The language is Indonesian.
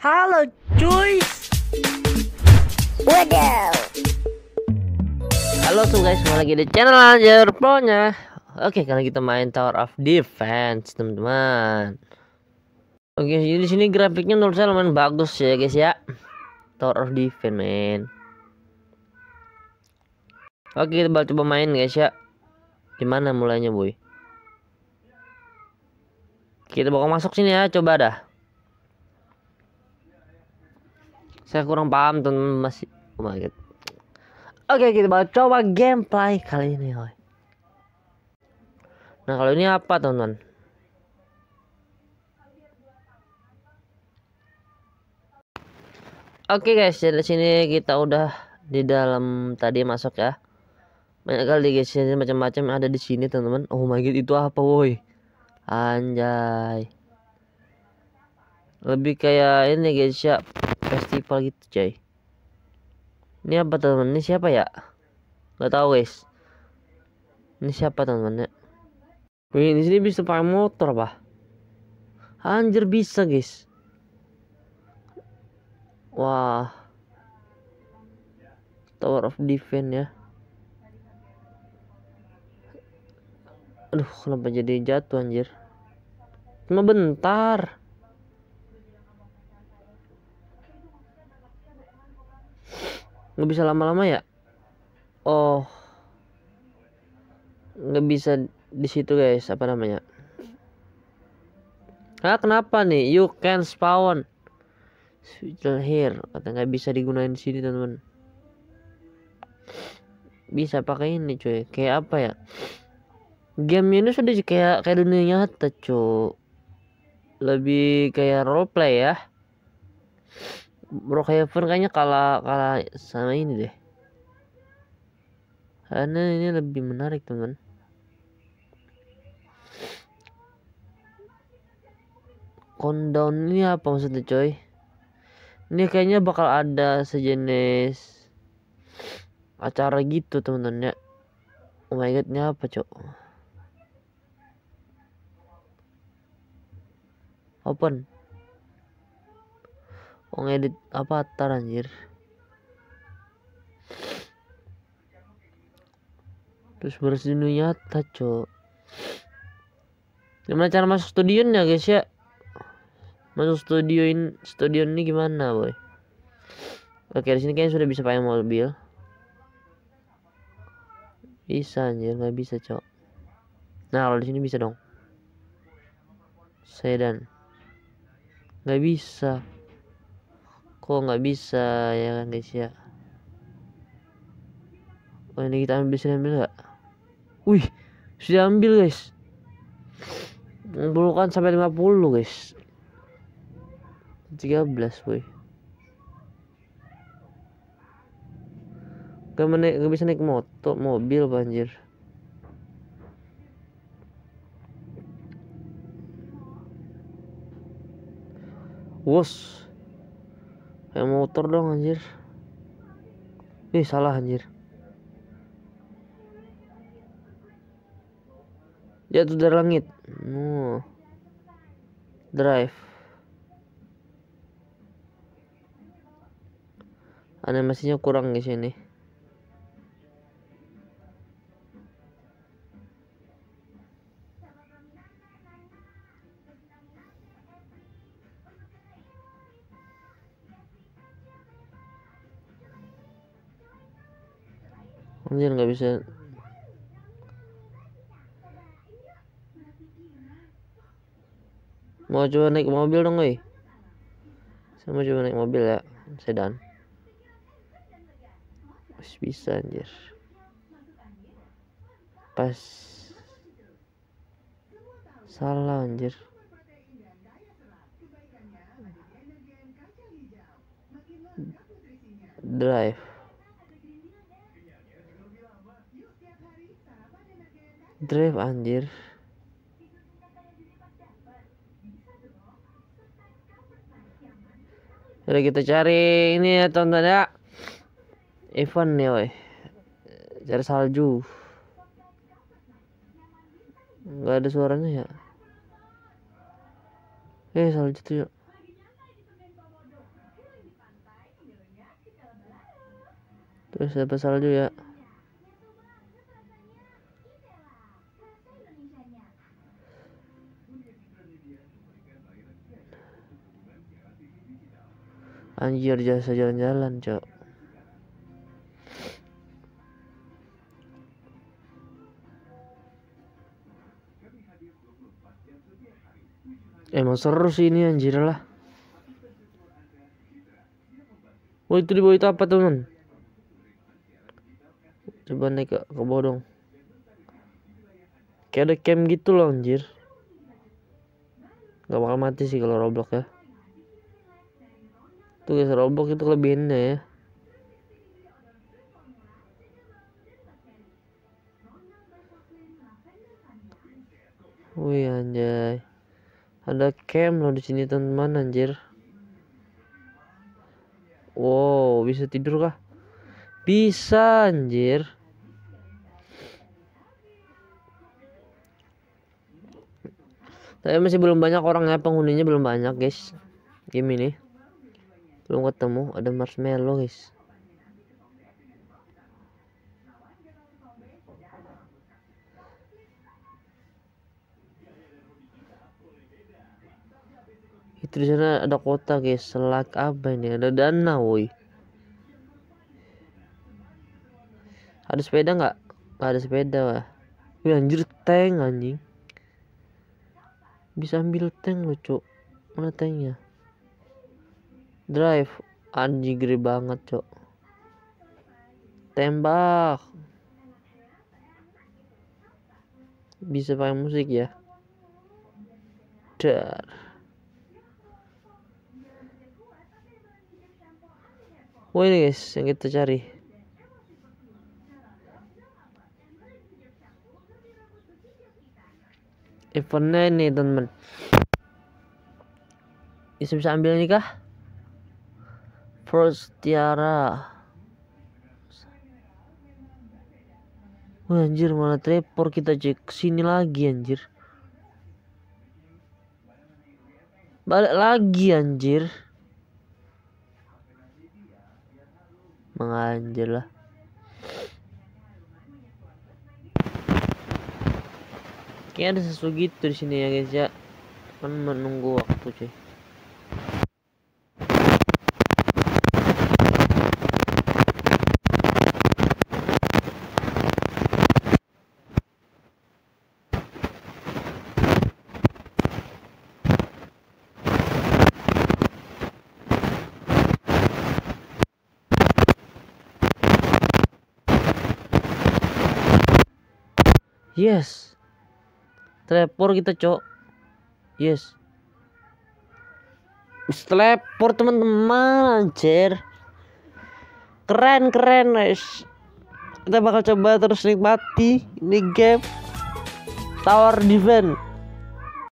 Halo cuy Wadaw Halo semua guys, semua lagi di channel Anjar Pro nya Oke, kali kita main Tower of Defense teman-teman Oke, jadi sini grafiknya menurut saya lumayan bagus ya guys ya Tower of Defense men Oke, kita bakal coba main guys ya Gimana mulainya boy Kita bakal masuk sini ya, coba dah saya kurang paham teman masih oh my god oke okay, kita bakal coba gameplay kali ini oi. nah kalau ini apa teman-teman Oke okay guys, dari sini kita udah di dalam tadi masuk ya. Banyak kali guys, ini macam-macam ada di sini teman-teman. Oh my god, itu apa woi? Anjay. Lebih kayak ini guys ya, festival gitu coy ini apa teman ini siapa ya nggak tahu guys ini siapa temannya? teman ya? Wih, di sini bisa pakai motor, Pak. Anjir bisa, guys. Wah. Tower of Defense ya. Aduh, kenapa jadi jatuh anjir? Cuma bentar. nggak bisa lama-lama ya oh nggak bisa di situ guys apa namanya ah kenapa nih you can spawn Switchel here kata nggak bisa digunain di sini teman-teman bisa pakai ini cuy kayak apa ya game ini sudah kayak kayak dunia nyata cuy lebih kayak role play ya Brookhaven kayaknya kalah kalah sama ini deh karena ini lebih menarik teman countdown ini apa maksudnya coy ini kayaknya bakal ada sejenis acara gitu teman-teman ya oh my god ini apa cok open ngedit tar anjir terus beres dunia nyata cok gimana cara masuk studio ya guys ya masuk studioin studio ini gimana boy oke di sini kayaknya sudah bisa pakai mobil bisa anjir nggak bisa cok nah kalau di sini bisa dong sedan nggak bisa kok nggak bisa ya kan guys ya oh ini kita ambil sini ambil gak? wih sudah ambil guys mengumpulkan sampai 50 guys 13 woi gak, gak bisa naik motor mobil banjir Wos kayak motor dong anjir ih salah anjir jatuh dari langit oh. drive animasinya kurang di sini anjir nggak bisa mau coba naik mobil dong woi saya mau coba naik mobil ya sedan Wih, bisa anjir pas salah anjir drive drive anjir Udah kita cari ini ya tonton ya event nih woi cari salju enggak ada suaranya ya eh salju tuh terus ada salju ya anjir jasa jalan-jalan cok emang seru sih ini anjir lah Wah oh, itu di bawah itu apa teman? Coba naik ke, ke bawah dong. Kayak ada camp gitu loh anjir. Gak bakal mati sih kalau Roblox ya guys robok itu kelebihannya ya Wih anjay. Ada camp loh di sini teman anjir. Wow, bisa tidur kah? Bisa anjir. Tapi masih belum banyak orang orangnya, penghuninya belum banyak, guys. Game ini belum ketemu ada marshmallow guys itu di sana ada kota guys selak apa ini ada dana woi ada sepeda nggak ada sepeda wah Wih anjir tank anjing bisa ambil tank lucu mana tanknya drive anjing gede banget cok tembak bisa pakai musik ya dar Woi oh, ini guys yang kita cari Eventnya ini teman Bisa bisa ambil nih kah? First Tiara Wah, anjir mana trepor kita cek sini lagi anjir balik lagi anjir menganjir lah kayak ada sesuatu gitu di sini ya guys ya kan menunggu waktu cuy Yes. Teleport kita, Cok. Yes. Teleport teman-teman, anjir. Keren, keren, guys. Kita bakal coba terus nikmati ini game Tower Defense.